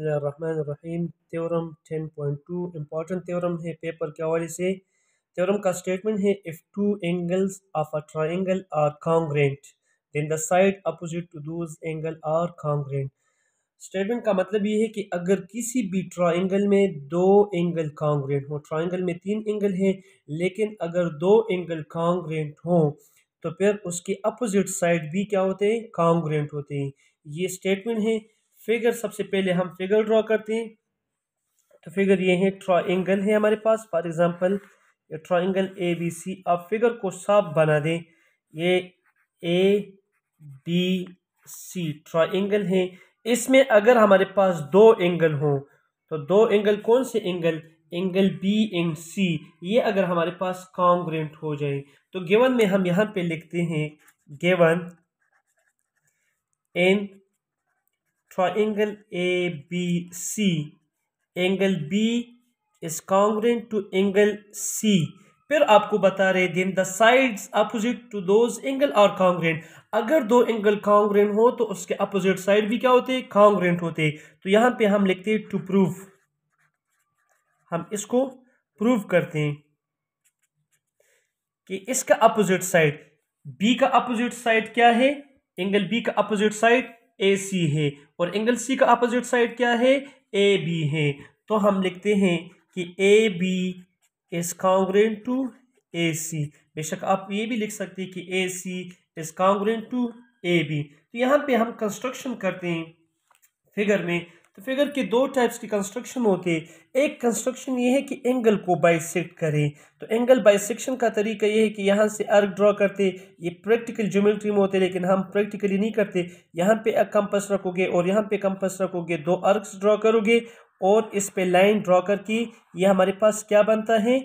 रहीम theorem 10.2 important theorem है paper के हवाले से थ्योरम का स्टेटमेंट है if two angles of a triangle are congruent then the side opposite to those angle are congruent statement का मतलब ये है कि अगर किसी भी ट्राइंगल में दो एंगल कॉन्ग्रेंट हो ट्राइंगल में तीन एंगल है लेकिन अगर दो एंगल कॉन्ग्रेंट हो तो फिर उसके अपोजिट साइड भी क्या होते हैं कॉन्ग्रेंट होते हैं ये स्टेटमेंट है फिगर सबसे पहले हम फिगर ड्रॉ करते हैं तो फिगर ये है ट्राइंगल है हमारे पास फॉर एग्जांपल ये ट्राइंगल ए बी सी आप फिगर को साफ बना दें ये ए बी सी ट्राइंगल है इसमें अगर हमारे पास दो एंगल हो तो दो एंगल कौन से angle angle B and C ये अगर हमारे पास कॉन्ग्रेंट हो जाए तो गेवन में हम यहाँ पे लिखते हैं given an for angle ABC. Angle B is congruent to angle C. फिर आपको बता रहे then the sides opposite to those angle और कॉन्ग्रेंट अगर दो एंगल कॉन्ग्रेंट हो तो उसके अपोजिट साइड भी क्या होते कॉन्ग्रेंट होते तो यहां पे हम लिखते हैं टू प्रूव हम इसको प्रूव करते हैं कि इसका अपोजिट साइड बी का अपोजिट साइड क्या है एंगल बी का अपोजिट साइड ए सी है और एंगल सी का अपोजिट साइड क्या है ए बी है तो हम लिखते हैं कि A B is congruent to A C बेशक आप ये भी लिख सकते हैं कि A C is congruent to A B तो यहाँ पे हम कंस्ट्रक्शन करते हैं फिगर में तो फिगर के दो टाइप्स की कंस्ट्रक्शन होती है एक कंस्ट्रक्शन ये है कि एंगल को बाइसेक्ट करें तो एंगल बाइसेक्शन का तरीका ये है कि यहाँ से अर्क ड्रॉ करते ये प्रैक्टिकल ज्योमेट्री में होते लेकिन हम प्रैक्टिकली नहीं करते यहाँ पे एक कंपस रखोगे और यहाँ पे कंपस रखोगे दो अर्क्स ड्रॉ करोगे और इस पर लाइन ड्रॉ करके ये हमारे पास क्या बनता है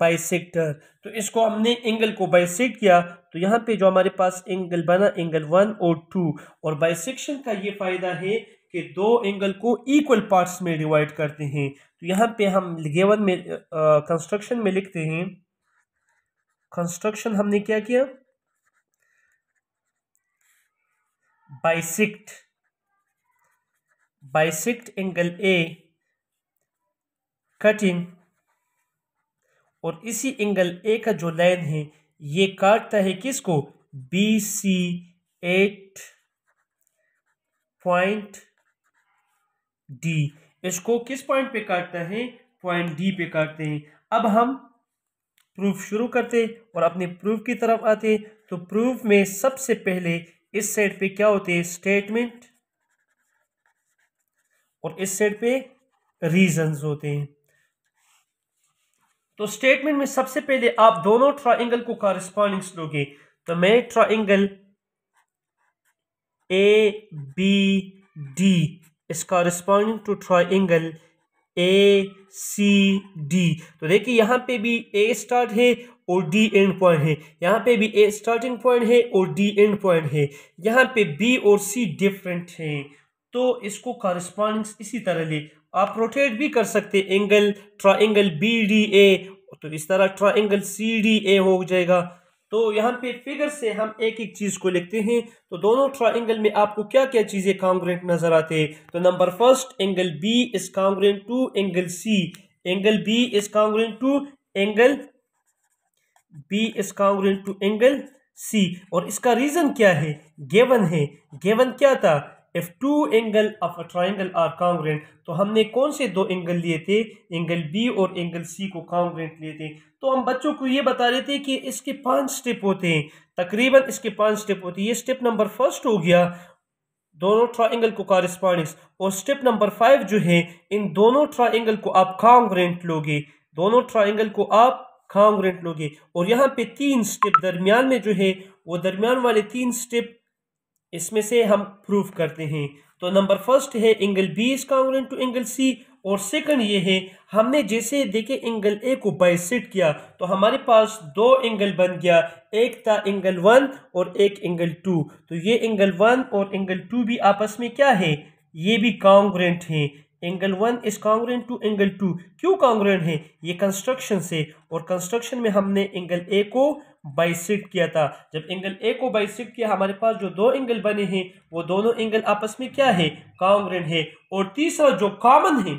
बाइसेक्टर तो इसको हमने एंगल को बाइसेक्ट किया तो यहाँ पे जो हमारे पास एंगल बना एंगल वन और टू और बाइसेक्शन का ये फ़ायदा है कि दो एंगल को इक्वल पार्ट्स में डिवाइड करते हैं तो यहाँ पे हम गेवन में कंस्ट्रक्शन में लिखते हैं कंस्ट्रक्शन हमने क्या किया बाइसिक्ट बाइसिक्ट एंगल ए कटिंग और इसी एंगल ए का जो लाइन है ये काटता है किसको B C at point D इसको किस पॉइंट पे काटते है पॉइंट डी पे काटते हैं अब हम प्रूफ शुरू करते और अपने प्रूफ की तरफ आते हैं तो प्रूफ में सबसे पहले इस साइड पे क्या होते हैं स्टेटमेंट और इस साइड पे रीजंस होते हैं तो स्टेटमेंट में सबसे पहले आप दोनों ट्राइंगल को कॉरेस्पॉन्डिंग्स लोगे तो मैं triangle A B D is to to angle A C D तो देखिए यहाँ पे भी ए स्टार्ट है और डी एंड पॉइंट है यहाँ पे भी ए स्टार्टिंग पॉइंट है और डी एंड पॉइंट है यहाँ पे बी और सी डिफरेंट है तो इसको कॉरस्पॉन्डिंग्स इसी तरह ले आप रोटेट भी कर सकते angle triangle B D A तो इस तरह ट्राइंगल सी डी ए हो जाएगा तो यहाँ पे फिगर से हम एक एक चीज़ को लिखते हैं तो दोनों ट्राइंगल में आपको क्या क्या चीज़ें कांग्रेंट नज़र आते हैं तो number first angle B is congruent to angle C angle B is congruent to angle B is congruent to angle C और इसका रीज़न क्या है गेवन है गेवन क्या था if two angle of a triangle are congruent तो हमने कौन से दो एंगल लिए थे एंगल बी और एंगल सी को कांग्रेंट लिए थे तो हम बच्चों को ये बता रहे थे कि इसके पांच स्टेप होते हैं तकरीबन इसके पांच स्टेप होते हैं ये स्टेप नंबर फर्स्ट हो गया दोनों ट्राइंगल को कॉरिस्पॉन्डिंग और स्टेप नंबर फाइव जो है इन दोनों ट्राइंगल को आप कांग्रेंट लोगे दोनों ट्राइंगल को आप कांग्रेंट लोगे और यहाँ पे तीन स्टेप दरमियान में जो है वो दरमियान वाले तीन स्टेप इसमें से हम प्रूफ करते हैं तो नंबर फर्स्ट है angle B is congruent to angle C और सेकंड ये है हमने जैसे देखे एंगल ए को बाइसेट किया तो हमारे पास दो एंगल बन गया एक था एंगल वन और एक एंगल टू तो ये एंगल वन और एंगल टू भी आपस में क्या है ये भी कॉन्ग्रेंट है angle one is congruent to angle two क्यों कांग्रेन है ये कंस्ट्रक्शन से और कंस्ट्रक्शन में हमने एंगल ए को बाइसेक्ट किया था जब एंगल ए को बाइसेक्ट किया हमारे पास जो दो एंगल बने हैं वो दोनों एंगल आपस में क्या है कांग्रेन है और तीसरा जो कॉमन है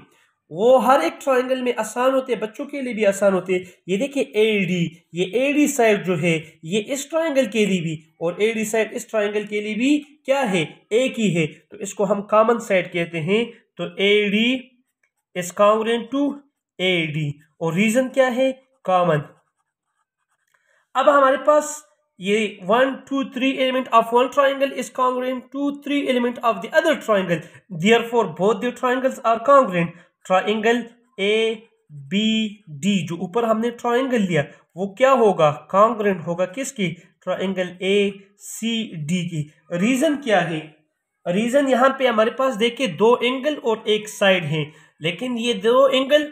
वो हर एक ट्राइंगल में आसान होते हैं बच्चों के लिए भी आसान होते हैं ये देखिए ए डी ये ए डी साइड जो है ये इस ट्राइंगल के लिए भी और ए डी साइड इस ट्राइंगल के लिए भी क्या है एक ही है तो इसको हम कॉमन साइड कहते हैं तो A D is count to A D और रीजन क्या है कॉमन अब हमारे पास ये one two three element of one triangle is congruent to three element of the other triangle therefore both the triangles are congruent triangle A B D जो ऊपर हमने ट्राइंगल लिया वो क्या होगा कॉन्ग्रेंट होगा किसकी ट्राइंगल ए सी डी की रीजन क्या है रीजन यहाँ पे हमारे पास देखिए दो एंगल और एक साइड है लेकिन ये दो एंगल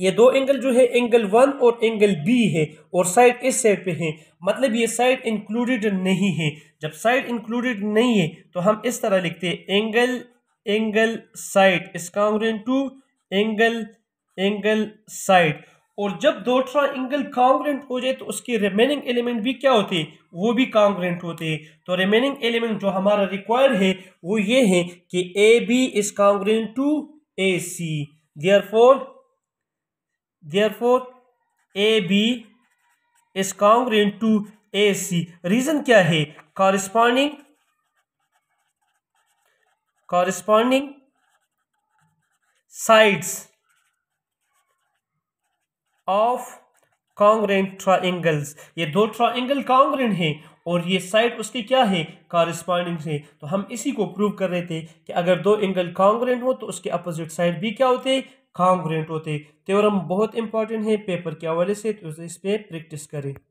ये दो एंगल जो है एंगल वन और एंगल बी है और साइड इस साइड पे है मतलब ये साइड इंक्लूडेड नहीं है जब साइड इंक्लूडेड नहीं है तो हम इस तरह लिखते हैं angle angle side is congruent to angle angle side और जब दो ट्रा एंगल काउंट हो जाए तो उसके रिमेनिंग एलिमेंट भी क्या होते हैं वो भी कॉन्ग्रेंट होते हैं तो रिमेनिंग एलिमेंट जो हमारा रिक्वायर्ड है वो ये है कि A B is congruent to A C therefore therefore A B is congruent to A C reason क्या है corresponding corresponding sides of congruent triangles ये दो ट्राइंगल कॉन्ग्रेंट हैं और ये साइड उसके क्या है कॉरिस्पॉन्डिंग है तो हम इसी को प्रूव कर रहे थे कि अगर दो एंगल कॉन्ग्रेंट हो तो उसके अपोजिट साइड भी क्या होते कॉन्ग्रेंट होते थ्योरम बहुत इंपॉर्टेंट है पेपर के हवाले से तो इस पर प्रैक्टिस करें